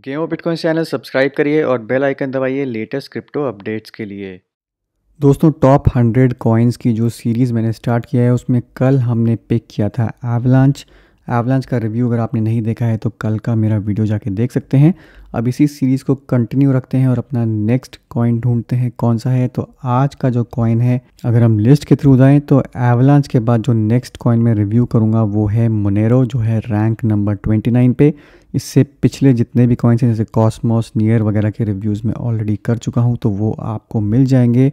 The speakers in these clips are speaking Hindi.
गेमो बिटकॉइन चैनल सब्सक्राइब करिए और बेल आइकन दबाइए लेटेस्ट क्रिप्टो अपडेट्स के लिए दोस्तों टॉप हंड्रेड कॉइन्स की जो सीरीज़ मैंने स्टार्ट किया है उसमें कल हमने पिक किया था एवलांच एवलांच का रिव्यू अगर आपने नहीं देखा है तो कल का मेरा वीडियो जाके देख सकते हैं अब इसी सीरीज़ को कंटिन्यू रखते हैं और अपना नेक्स्ट कॉइन ढूंढते हैं कौन सा है तो आज का जो कॉइन है अगर हम लिस्ट के थ्रू जाएँ तो एवलांच के बाद जो नेक्स्ट कॉइन में रिव्यू करूँगा वो है मोनेरो जो है रैंक नंबर ट्वेंटी पे इससे पिछले जितने भी कॉइन्स हैं जैसे कॉस्मोस नियर वगैरह के रिव्यूज़ में ऑलरेडी कर चुका हूँ तो वो आपको मिल जाएंगे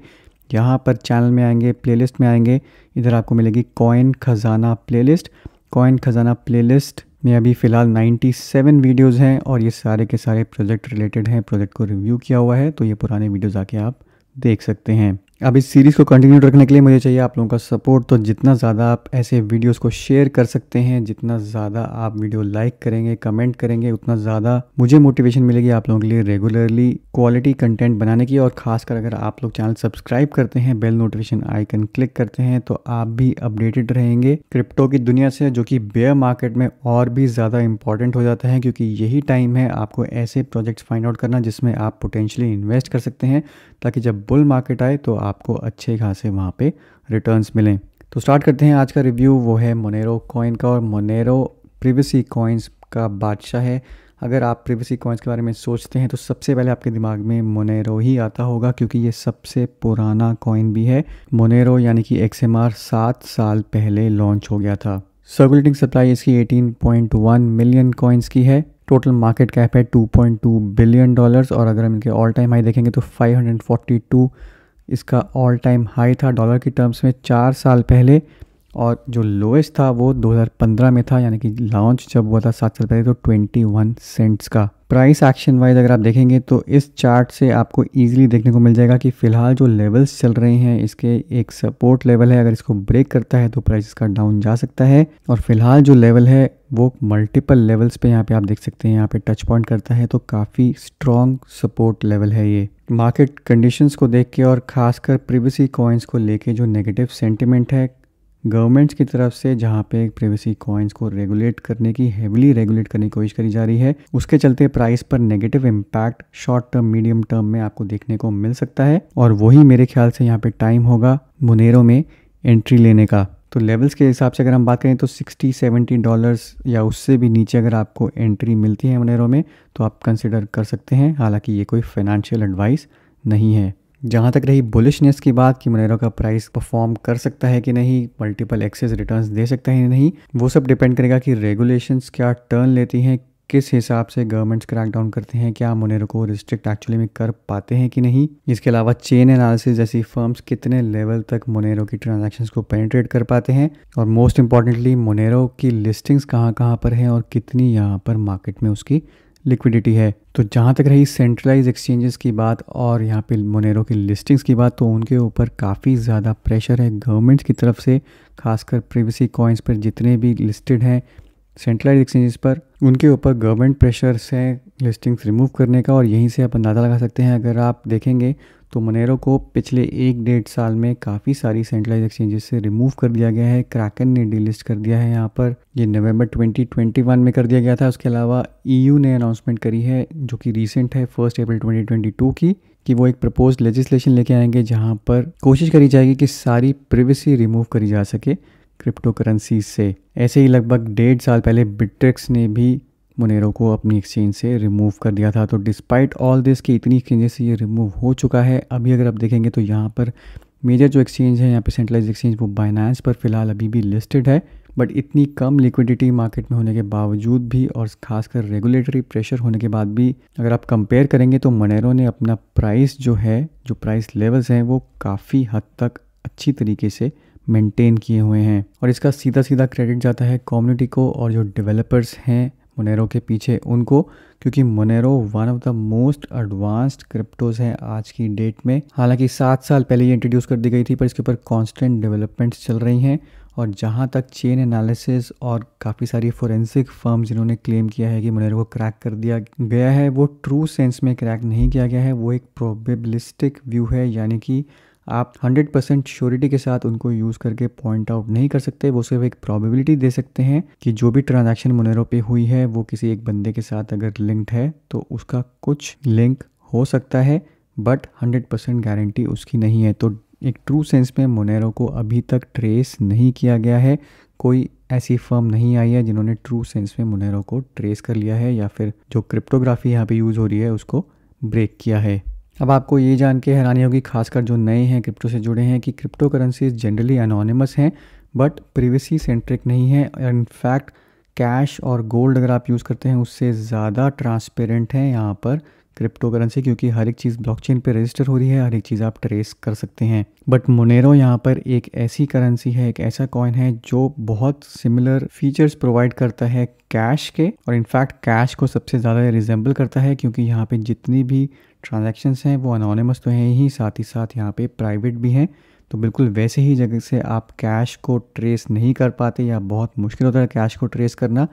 यहाँ पर चैनल में आएंगे प्लेलिस्ट में आएंगे इधर आपको मिलेगी कॉइन खजाना प्लेलिस्ट कॉइन खजाना प्लेलिस्ट में अभी फ़िलहाल 97 वीडियोस हैं और ये सारे के सारे प्रोजेक्ट रिलेटेड हैं प्रोजेक्ट को रिव्यू किया हुआ है तो ये पुराने वीडियोस आके आप देख सकते हैं अब इस सीरीज़ को कंटिन्यू रखने के लिए मुझे चाहिए आप लोगों का सपोर्ट तो जितना ज़्यादा आप ऐसे वीडियोस को शेयर कर सकते हैं जितना ज़्यादा आप वीडियो लाइक करेंगे कमेंट करेंगे उतना ज़्यादा मुझे मोटिवेशन मिलेगी आप लोगों के लिए रेगुलरली क्वालिटी कंटेंट बनाने की और खासकर अगर आप लोग चैनल सब्सक्राइब करते हैं बेल नोटिफिकेशन आइकन क्लिक करते हैं तो आप भी अपडेटेड रहेंगे क्रिप्टो की दुनिया से जो कि बेयर मार्केट में और भी ज़्यादा इंपॉर्टेंट हो जाता है क्योंकि यही टाइम है आपको ऐसे प्रोजेक्ट्स फाइंड आउट करना जिसमें आप पोटेंशियली इन्वेस्ट कर सकते हैं ताकि जब बुल मार्केट आए तो आप आपको अच्छे खासे वहाँ पे रिटर्न्स मिलें तो स्टार्ट करते हैं आज का रिव्यू वो है मोनेरो कॉइन का और मोनेरो प्रिवेसी कॉइन्स का बादशाह है अगर आप प्रिवेसी कॉइन्स के बारे में सोचते हैं तो सबसे पहले आपके दिमाग में मोनेरो ही आता होगा क्योंकि ये सबसे पुराना कॉइन भी है मोनेरो यानी कि एक्स एम साल पहले लॉन्च हो गया था सर्कुलेटिंग सप्लाई इसकी 18.1 मिलियन कॉइन्स की है टोटल मार्केट कैप है 2.2 बिलियन डॉलर्स और अगर हम इनके ऑल टाइम हाई देखेंगे तो 542 इसका ऑल टाइम हाई था डॉलर की टर्म्स में चार साल पहले और जो लोएस्ट था वो 2015 में था यानी कि लॉन्च जब हुआ था सात साल पहले तो 21 सेंट्स का प्राइस एक्शन वाइज अगर आप देखेंगे तो इस चार्ट से आपको इजीली देखने को मिल जाएगा कि फ़िलहाल जो लेवल्स चल रहे हैं इसके एक सपोर्ट लेवल है अगर इसको ब्रेक करता है तो प्राइस इसका डाउन जा सकता है और फिलहाल जो लेवल है वो मल्टीपल लेवल्स पे यहाँ पे आप देख सकते हैं यहाँ पे टच पॉइंट करता है तो काफ़ी स्ट्रॉन्ग सपोर्ट लेवल है ये मार्केट कंडीशंस को देख के और ख़ासकर प्रिवेसी कॉइन्स को लेके जो नेगेटिव सेंटिमेंट है गवर्नमेंट्स की तरफ से जहाँ पे प्रिवेसी कॉइन्स को रेगुलेट करने की हेवली रेगुलेट करने की कोशिश करी जा रही है उसके चलते प्राइस पर negative impact short term medium term में आपको देखने को मिल सकता है और वही मेरे ख्याल से यहाँ पे टाइम होगा मुनेरों में एंट्री लेने का तो लेवल्स के हिसाब से अगर हम बात करें तो 60 70 डॉलर्स या उससे भी नीचे अगर आपको एंट्री मिलती है मनेरो में तो आप कंसिडर कर सकते हैं हालांकि ये कोई फाइनेंशियल एडवाइस नहीं है जहाँ तक रही बुलिशनेस की बात कि मनेरो का प्राइस परफॉर्म कर सकता है कि नहीं मल्टीपल एक्सेस रिटर्न्स दे सकता है कि नहीं वो सब डिपेंड करेगा कि रेगुलेशंस क्या टर्न लेती हैं किस हिसाब से गवर्नमेंट्स क्रैकडाउन करते हैं क्या हम उन्हें को रिस्ट्रिक्ट एक्चुअली में कर पाते हैं कि नहीं इसके अलावा चेन एनालिसिस जैसी फर्म्स कितने लेवल तक मोनेरो की ट्रांजेक्शन को पेनिट्रेट कर पाते हैं और मोस्ट इंपॉर्टेंटली मोनेरो की लिस्टिंग्स कहाँ कहाँ पर हैं और कितनी यहाँ पर मार्केट में उसकी लिक्विडिटी है तो जहाँ तक रही सेंट्रलाइज एक्सचेंजेस की बात और यहाँ पे मोनेरो की लिस्टिंग्स की बात तो उनके ऊपर काफ़ी ज़्यादा प्रेशर है गवर्नमेंट्स की तरफ से खासकर प्रीवियसी कॉइन्स पर जितने भी लिस्टेड हैं सेंट्रलाइज एक्सचेंजेस पर उनके ऊपर गवर्नमेंट प्रेशर से लिस्टिंग्स रिमूव करने का और यहीं से आप अंदाज़ा लगा सकते हैं अगर आप देखेंगे तो मनेरो को पिछले एक डेढ़ साल में काफ़ी सारी सेंट्रलाइज एक्सचेंजेस से रिमूव कर दिया गया है क्रैकन ने डी कर दिया है यहाँ पर ये नवंबर 2021 में कर दिया गया था उसके अलावा ईयू e ने अनाउंसमेंट करी है जो कि रिसेंट है फर्स्ट अप्रैल 2022 की कि वो एक प्रपोज लेजिस्लेशन लेके आएंगे जहाँ पर कोशिश करी जाएगी कि सारी प्रिवेसी रिमूव करी जा सके क्रिप्टो करेंसीज से ऐसे ही लगभग डेढ़ साल पहले बिट्रिक्स ने भी मुनेरो को अपनी एक्सचेंज से रिमूव कर दिया था तो डिस्पाइट ऑल दिस की इतनी एक्सचेंजेस से ये रिमूव हो चुका है अभी अगर आप देखेंगे तो यहाँ पर मेजर जो एक्सचेंज है यहाँ पे सेंट्रलाइज एक्सचेंज वो बाइनांस पर फिलहाल अभी भी लिस्टेड है बट इतनी कम लिक्विडिटी मार्केट में होने के बावजूद भी और खासकर रेगुलेटरी प्रेशर होने के बाद भी अगर आप कंपेयर करेंगे तो मनेरो ने अपना प्राइस जो है जो प्राइस लेवल्स हैं वो काफ़ी हद तक अच्छी तरीके से मेंटेन किए हुए हैं और इसका सीधा सीधा क्रेडिट जाता है कम्युनिटी को और जो डेवलपर्स हैं मोनेरो के पीछे उनको क्योंकि Monero one of the most advanced cryptos हैं आज की डेट में हालांकि सात साल पहले ये इंट्रोड्यूस कर दी गई थी पर इसके ऊपर कॉन्स्टेंट डेवलपमेंट्स चल रही हैं और जहाँ तक चेन एनालिसिस और काफ़ी सारी फोरेंसिक फर्म जिन्होंने क्लेम किया है कि मोनेरो को क्रैक कर दिया गया है वो ट्रू सेंस में क्रैक नहीं किया गया है वो एक प्रोबेबलिस्टिक व्यू है यानी कि आप 100% परसेंट श्योरिटी के साथ उनको यूज़ करके पॉइंट आउट नहीं कर सकते वो सिर्फ एक प्रोबेबिलिटी दे सकते हैं कि जो भी ट्रांजेक्शन मोनेरो पे हुई है वो किसी एक बंदे के साथ अगर लिंक्ड है तो उसका कुछ लिंक हो सकता है बट 100% परसेंट गारंटी उसकी नहीं है तो एक ट्रू सेंस में मोनेरो को अभी तक ट्रेस नहीं किया गया है कोई ऐसी फर्म नहीं आई है जिन्होंने ट्रू सेंस में मोनेरो को ट्रेस कर लिया है या फिर जो क्रिप्टोग्राफी यहाँ पे यूज़ हो रही है उसको ब्रेक किया है अब आपको ये जान के हैरानी होगी खासकर जो नए हैं क्रिप्टो से जुड़े हैं कि क्रिप्टो करेंसीज जनरली अनोनमस हैं बट प्रिवेसी सेंट्रिक नहीं है इनफैक्ट कैश और गोल्ड अगर आप यूज़ करते हैं उससे ज़्यादा ट्रांसपेरेंट हैं यहाँ पर क्रिप्टो करेंसी क्योंकि हर एक चीज़ ब्लॉकचेन पे रजिस्टर हो रही है हर एक चीज़ आप ट्रेस कर सकते हैं बट मोनेरो यहाँ पर एक ऐसी करेंसी है एक ऐसा कॉइन है जो बहुत सिमिलर फीचर्स प्रोवाइड करता है कैश के और इनफैक्ट कैश को सबसे ज़्यादा रिजेंबल करता है क्योंकि यहाँ पे जितनी भी ट्रांजेक्शन्स हैं वो अनोनिमस तो हैं ही साथ ही साथ यहाँ पे प्राइवेट भी हैं तो बिल्कुल वैसे ही जगह से आप कैश को ट्रेस नहीं कर पाते या बहुत मुश्किल होता है कैश को ट्रेस करना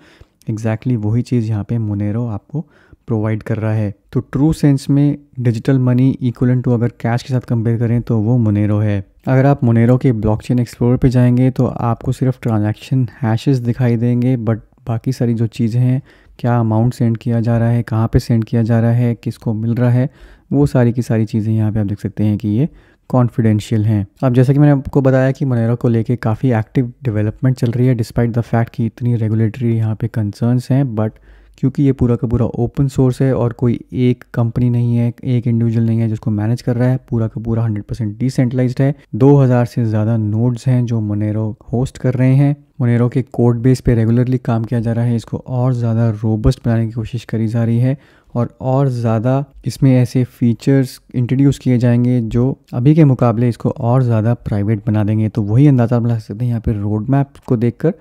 एग्जैक्टली exactly वही चीज़ यहाँ पे मोनेरो आपको प्रोवाइड कर रहा है तो ट्रू सेंस में डिजिटल मनी इक्वल टू अगर कैश के साथ कंपेयर करें तो वो मोनेरो है अगर आप मोनेरो के ब्लॉकचेन एक्सप्लोर पे जाएंगे तो आपको सिर्फ ट्रांजैक्शन हैशेस दिखाई देंगे बट बाकी सारी जो चीज़ें हैं क्या अमाउंट सेंड किया जा रहा है कहाँ पे सेंड किया जा रहा है किसको मिल रहा है वो सारी की सारी चीज़ें यहाँ पे आप देख सकते हैं कि ये कॉन्फिडेंशियल हैं अब जैसा कि मैंने आपको बताया कि मोनेरो को लेके काफ़ी एक्टिव डेवलपमेंट चल रही है डिस्पाइट द फैक्ट कि इतनी रेगुलेटरी यहाँ पे कंसर्न्स हैं बट क्योंकि ये पूरा का पूरा ओपन सोर्स है और कोई एक कंपनी नहीं है एक इंडिविजुअल नहीं है जिसको मैनेज कर रहा है पूरा का पूरा 100% परसेंट डिसेंट्रलाइज है 2000 से ज़्यादा नोड्स हैं जो मोनेरो होस्ट कर रहे हैं मोनेरो के कोड बेस पे रेगुलरली काम किया जा रहा है इसको और ज़्यादा रोबस्ट बनाने की कोशिश करी जा रही है और और ज़्यादा इसमें ऐसे फीचर्स इंट्रोड्यूस किए जाएंगे जो अभी के मुकाबले इसको और ज़्यादा प्राइवेट बना देंगे तो वही अंदाज़ा बना सकते हैं यहाँ पर रोड मैप को देखकर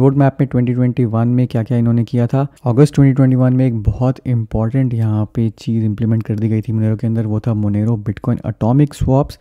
रोड मैप में 2021 में क्या क्या इन्होंने किया था अगस्त 2021 में एक बहुत इंपॉर्टेंट यहाँ पे चीज़ इंप्लीमेंट कर दी गई थी मोनेरो के अंदर वो था मोनेरो बिटकॉइन अटोमिक स्वॉप्स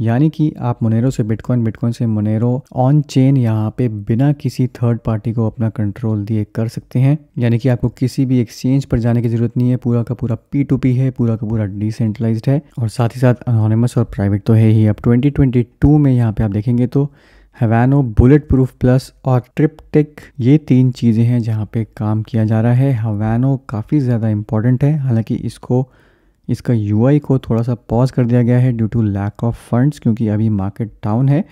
यानी कि आप मोनेरो से बिटकॉइन बिटकॉइन से मोनेरो ऑन चेन यहाँ पे बिना किसी थर्ड पार्टी को अपना कंट्रोल दिए कर सकते हैं यानी कि आपको किसी भी एक्सचेंज पर जाने की ज़रूरत नहीं है पूरा का पूरा पी टू पी है पूरा का पूरा डिसेंट्रलाइज है और साथ ही साथ अनोनिमस और प्राइवेट तो है ही अब 2022 में यहाँ पे आप देखेंगे तो हवानो बुलेट प्रूफ प्लस और ट्रिपटिक ये तीन चीज़ें हैं जहाँ पे काम किया जा रहा है हवानो काफ़ी ज़्यादा इम्पॉर्टेंट है हालांकि इसको इसका यू को थोड़ा सा पॉज कर दिया गया है due to lack of funds क्योंकि अभी मार्केट डाउन है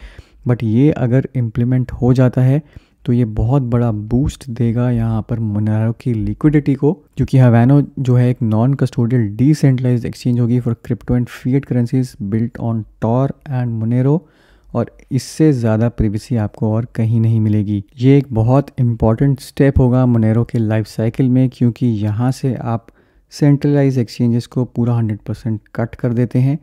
बट ये अगर इम्प्लीमेंट हो जाता है तो ये बहुत बड़ा बूस्ट देगा यहाँ पर मोनारो की लिक्विडिटी को क्योंकि हवानो जो है एक नॉन कस्टोडियल डिसेंट्रलाइज एक्सचेंज होगी for crypto and fiat currencies built on Tor and Monero और इससे ज़्यादा प्रिवेसी आपको और कहीं नहीं मिलेगी ये एक बहुत इम्पॉर्टेंट स्टेप होगा मोनेरो के लाइफ साइकिल में क्योंकि यहाँ से आप सेंट्रलाइज एक्सचेंजेस को पूरा परसेंट कट कर देते हैं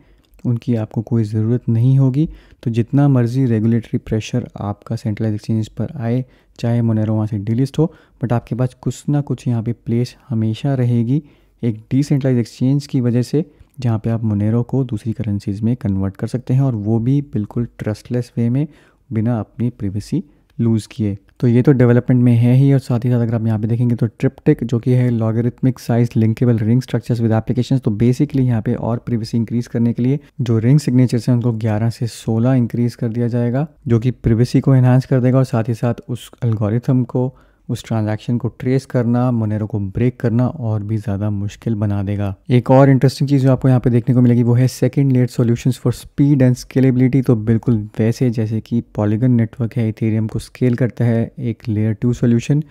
उनकी आपको कोई ज़रूरत नहीं होगी तो जितना मर्ज़ी रेगुलेटरी प्रेशर आपका सेंट्रलाइज एक्सचेंज पर आए चाहे मोनेरो वहाँ से डिलिस्ट हो बट आपके पास कुछ ना कुछ यहाँ पे प्लेस हमेशा रहेगी एक डिसेंट्रलाइज एक्सचेंज की वजह से जहाँ पे आप मोनेरो को दूसरी करेंसीज़ में कन्वर्ट कर सकते हैं और वो भी बिल्कुल ट्रस्टलेस वे में बिना अपनी प्रिवेसी लूज़ किए तो ये तो डेवलपमेंट में है ही और साथ ही साथ अगर आप यहाँ पे देखेंगे तो ट्रिपटिक जो कि है logarithmic size linkable ring structures with application तो बेसिकली यहाँ पे और प्रिवेसी इंक्रीज करने के लिए जो रिंग सिग्नेचर्स हैं उनको 11 से 16 इंक्रीज कर दिया जाएगा जो कि प्रिवेसी को एनहांस कर देगा और साथ ही साथ उस एल्गोरिथम को उस ट्रांजैक्शन को ट्रेस करना मोनेरो को ब्रेक करना और भी ज़्यादा मुश्किल बना देगा एक और इंटरेस्टिंग चीज़ जो आपको यहाँ पे देखने को मिलेगी वो है second layer solution for speed and scalability तो बिल्कुल वैसे जैसे कि पॉलीगन नेटवर्क है इथेरियम को स्केल करता है एक लेयर टू सोल्यूशन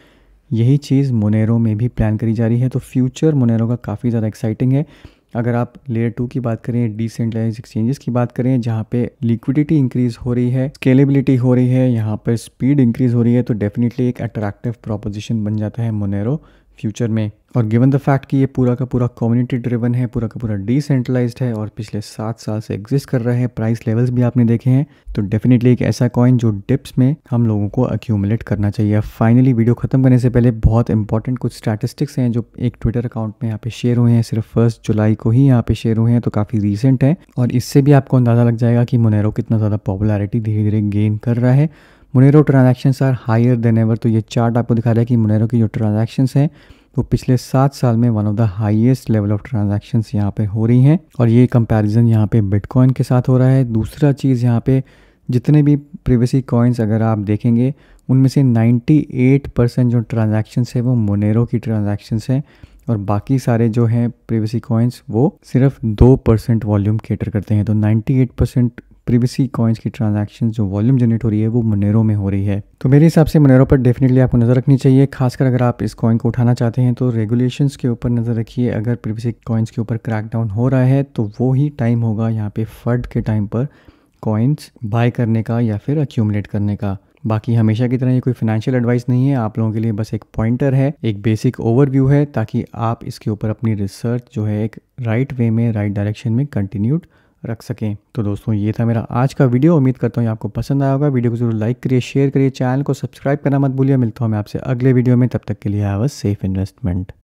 यही चीज़ मोनेरो में भी प्लान करी जा रही है तो फ्यूचर मोनेरो का काफ़ी ज़्यादा एक्साइटिंग है अगर आप लेयर टू की बात करें डिसेंट्रलाइज एक्सचेंजेस की बात करें जहाँ पे लिक्विडिटी इंक्रीज हो रही है स्केलेबिलिटी हो रही है यहाँ पर स्पीड इंक्रीज हो रही है तो डेफिनेटली एक अट्रैक्टिव प्रोपोजिशन बन जाता है मोनेरो फ्यूचर में और गिवन द फैक्ट कि ये पूरा का पूरा कम्युनिटी ड्रिवन है पूरा का पूरा डिसेंट्रलाइज है और पिछले सात साल से एग्जिस्ट कर रहा है प्राइस लेवल्स भी आपने देखे हैं तो डेफिनेटली एक ऐसा कॉइन जो डिप्स में हम लोगों को अक्यूमुलेट करना चाहिए फाइनली वीडियो खत्म करने से पहले बहुत इंपॉर्टेंट कुछ स्टैटिस्टिक्स हैं जो एक ट्विटर अकाउंट में यहाँ पे शेयर हुए हैं सिर्फ फर्स्ट जुलाई को ही यहाँ पे शेयर हुए हैं तो काफ़ी रिसेंट है और इससे भी आपको अंदाज़ा लग जाएगा कि मोनेरो कितना ज़्यादा पॉपुलरिटी धीरे धीरे गेन कर रहा है Monero transaction are higher than ever तो ये चार्ट आपको दिखा रहा है कि मुनेरो की जो ट्रांजेक्शन हैं वो पिछले सात साल में one of the highest level of transactions यहाँ पे हो रही हैं और ये कंपैरिजन यहाँ पे बिटकॉइन के साथ हो रहा है दूसरा चीज़ यहाँ पे जितने भी प्रिवेसी कॉइन्स अगर आप देखेंगे उनमें से 98 परसेंट जो ट्रांजेक्शन्स है वो मोनेरो की ट्रांजेक्शन्स हैं और बाकी सारे जो हैं प्रीवेसी कॉइन्स वो सिर्फ दो परसेंट वॉल्यूम केटर करते हैं तो 98 परसेंट प्रीवेसी कॉइन्स की ट्रांजेक्शन जो वॉल्यूम जनरेट हो रही है वो मनेरो में हो रही है तो मेरे हिसाब से मनेरो पर डेफिनेटली आपको नज़र रखनी चाहिए खासकर अगर आप इस कॉइन को उठाना चाहते हैं तो रेगुलेशंस के ऊपर नज़र रखिए अगर प्रीवेसी कॉइन्स के ऊपर क्रैकडाउन हो रहा है तो वो ही टाइम होगा यहाँ पे फर्ड के टाइम पर कॉइन्स बाय करने का या फिर अक्यूमलेट करने का बाकी हमेशा की तरह ये कोई फाइनेंशियल एडवाइस नहीं है आप लोगों के लिए बस एक पॉइंटर है एक बेसिक ओवरव्यू है ताकि आप इसके ऊपर अपनी रिसर्च जो है एक राइट वे में राइट डायरेक्शन में कंटिन्यूड रख सकें तो दोस्तों ये था मेरा आज का वीडियो उम्मीद करता हूँ आपको पसंद आया होगा वीडियो को जरूर लाइक करिए शेयर करिए चैनल को सब्सक्राइब करना मत भूलिए मिलता हूँ मैं आपसे अगले वीडियो में तब तक के लिए आवाज सेफ इन्वेस्टमेंट